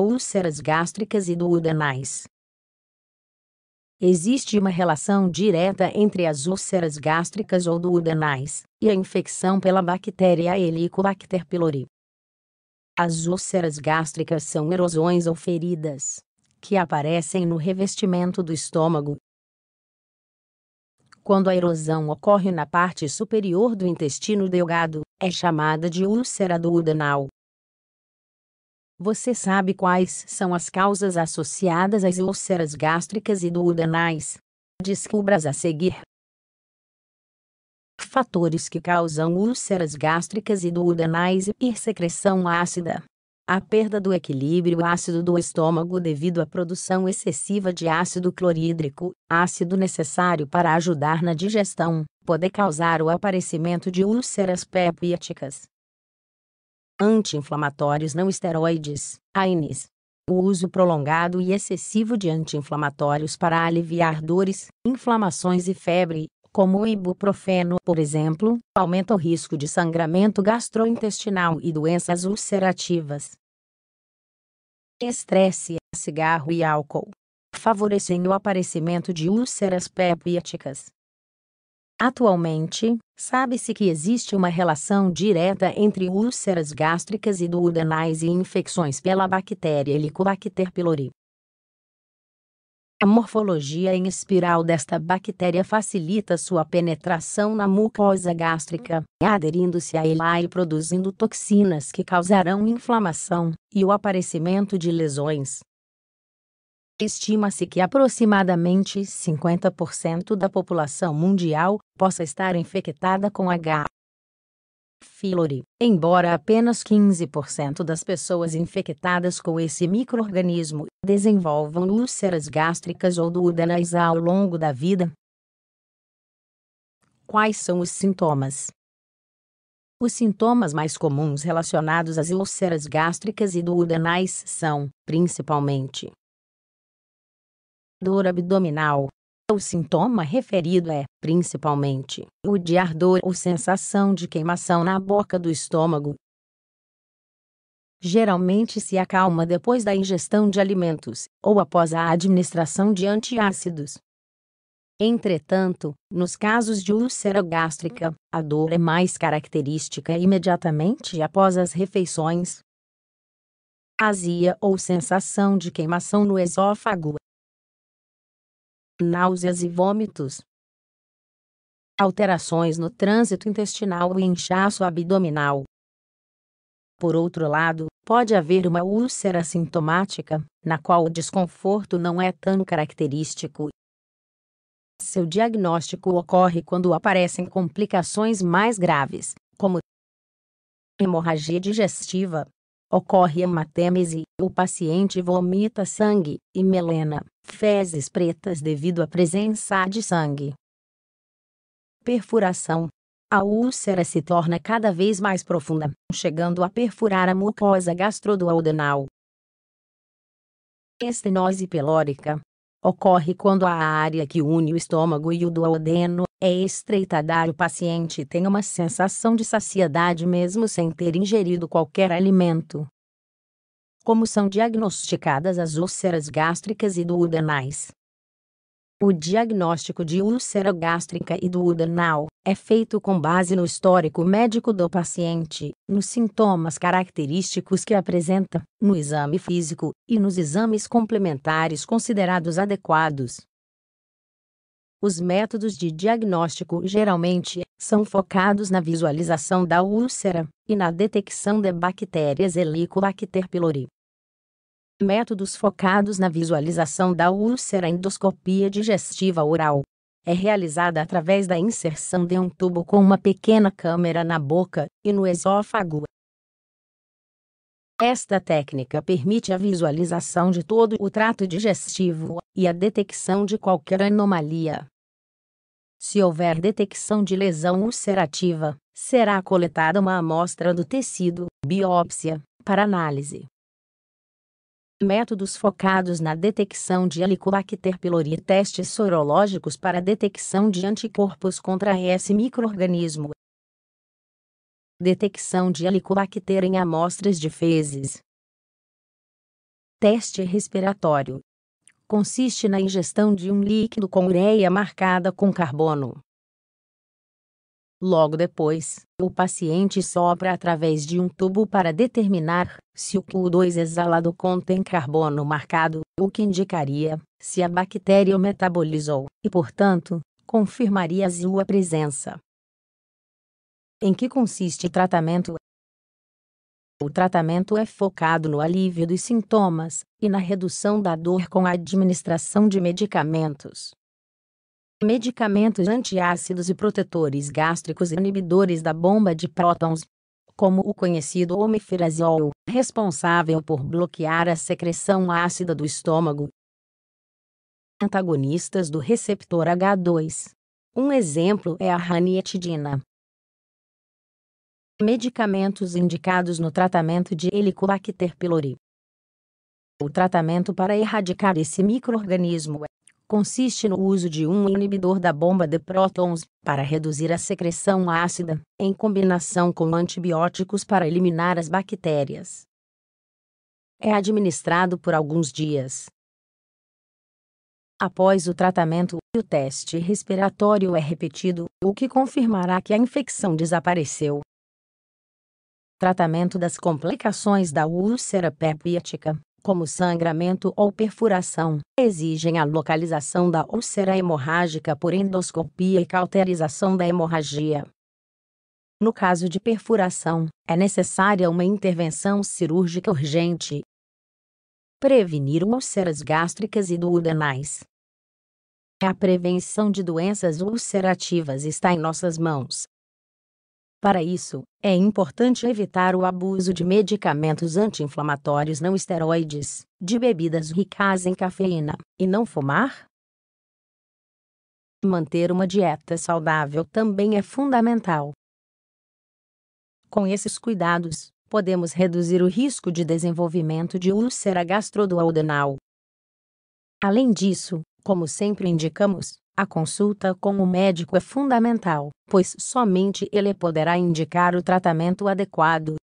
úlceras gástricas e duodenais. Existe uma relação direta entre as úlceras gástricas ou duodenais e a infecção pela bactéria Helicobacter pylori. As úlceras gástricas são erosões ou feridas que aparecem no revestimento do estômago. Quando a erosão ocorre na parte superior do intestino delgado, é chamada de úlcera duodenal. Você sabe quais são as causas associadas às úlceras gástricas e duodenais? Descubras a seguir. Fatores que causam úlceras gástricas e duodenais e secreção ácida. A perda do equilíbrio ácido do estômago devido à produção excessiva de ácido clorídrico, ácido necessário para ajudar na digestão, pode causar o aparecimento de úlceras pepíticas, Anti-inflamatórios não esteroides, (AINEs). O uso prolongado e excessivo de anti-inflamatórios para aliviar dores, inflamações e febre, como o ibuprofeno, por exemplo, aumenta o risco de sangramento gastrointestinal e doenças ulcerativas. Estresse, cigarro e álcool favorecem o aparecimento de úlceras pépticas. Atualmente, sabe-se que existe uma relação direta entre úlceras gástricas e duodenais e infecções pela bactéria Helicobacter pylori. A morfologia em espiral desta bactéria facilita sua penetração na mucosa gástrica, aderindo-se a ela e produzindo toxinas que causarão inflamação e o aparecimento de lesões. Estima-se que aproximadamente 50% da população mundial possa estar infectada com H. pylori, embora apenas 15% das pessoas infectadas com esse microorganismo desenvolvam úlceras gástricas ou duodenais ao longo da vida. Quais são os sintomas? Os sintomas mais comuns relacionados às úlceras gástricas e duodenais são, principalmente, dor abdominal. O sintoma referido é, principalmente, o de ardor ou sensação de queimação na boca do estômago. Geralmente se acalma depois da ingestão de alimentos ou após a administração de antiácidos. Entretanto, nos casos de úlcera gástrica, a dor é mais característica imediatamente após as refeições. Azia ou sensação de queimação no esôfago náuseas e vômitos. Alterações no trânsito intestinal e inchaço abdominal. Por outro lado, pode haver uma úlcera sintomática, na qual o desconforto não é tão característico. Seu diagnóstico ocorre quando aparecem complicações mais graves, como hemorragia digestiva, Ocorre hematêmese, o paciente vomita sangue, e melena, fezes pretas devido à presença de sangue. Perfuração. A úlcera se torna cada vez mais profunda, chegando a perfurar a mucosa gastroduodenal. Estenose pelórica ocorre quando a área que une o estômago e o duodeno é estreitada e o paciente tem uma sensação de saciedade mesmo sem ter ingerido qualquer alimento. Como são diagnosticadas as úlceras gástricas e duodenais? O diagnóstico de úlcera gástrica e do udanal é feito com base no histórico médico do paciente, nos sintomas característicos que apresenta, no exame físico e nos exames complementares considerados adequados. Os métodos de diagnóstico geralmente são focados na visualização da úlcera e na detecção de bactérias Helicobacter pylori, Métodos focados na visualização da úlcera endoscopia digestiva oral. É realizada através da inserção de um tubo com uma pequena câmera na boca e no esôfago. Esta técnica permite a visualização de todo o trato digestivo e a detecção de qualquer anomalia. Se houver detecção de lesão ulcerativa, será coletada uma amostra do tecido, biópsia, para análise métodos focados na detecção de Helicobacter pylori e testes sorológicos para detecção de anticorpos contra esse microorganismo. Detecção de Helicobacter em amostras de fezes. Teste respiratório. Consiste na ingestão de um líquido com ureia marcada com carbono. Logo depois, o paciente sopra através de um tubo para determinar se o CO2 exalado contém carbono marcado, o que indicaria se a bactéria o metabolizou e, portanto, confirmaria sua presença. Em que consiste o tratamento? O tratamento é focado no alívio dos sintomas e na redução da dor com a administração de medicamentos medicamentos antiácidos e protetores gástricos e inibidores da bomba de prótons, como o conhecido omeprazol, responsável por bloquear a secreção ácida do estômago. Antagonistas do receptor H2. Um exemplo é a ranietidina. Medicamentos indicados no tratamento de Helicobacter pylori. O tratamento para erradicar esse microorganismo é consiste no uso de um inibidor da bomba de prótons para reduzir a secreção ácida, em combinação com antibióticos para eliminar as bactérias. É administrado por alguns dias. Após o tratamento, o teste respiratório é repetido, o que confirmará que a infecção desapareceu. Tratamento das complicações da úlcera pepítica como sangramento ou perfuração, exigem a localização da úlcera hemorrágica por endoscopia e cauterização da hemorragia. No caso de perfuração, é necessária uma intervenção cirúrgica urgente. Prevenir úlceras gástricas e duodenais. A prevenção de doenças ulcerativas está em nossas mãos, para isso, é importante evitar o abuso de medicamentos anti-inflamatórios não esteroides, de bebidas ricas em cafeína, e não fumar. Manter uma dieta saudável também é fundamental. Com esses cuidados, podemos reduzir o risco de desenvolvimento de úlcera gastroduodenal. Além disso, como sempre indicamos, a consulta com o médico é fundamental, pois somente ele poderá indicar o tratamento adequado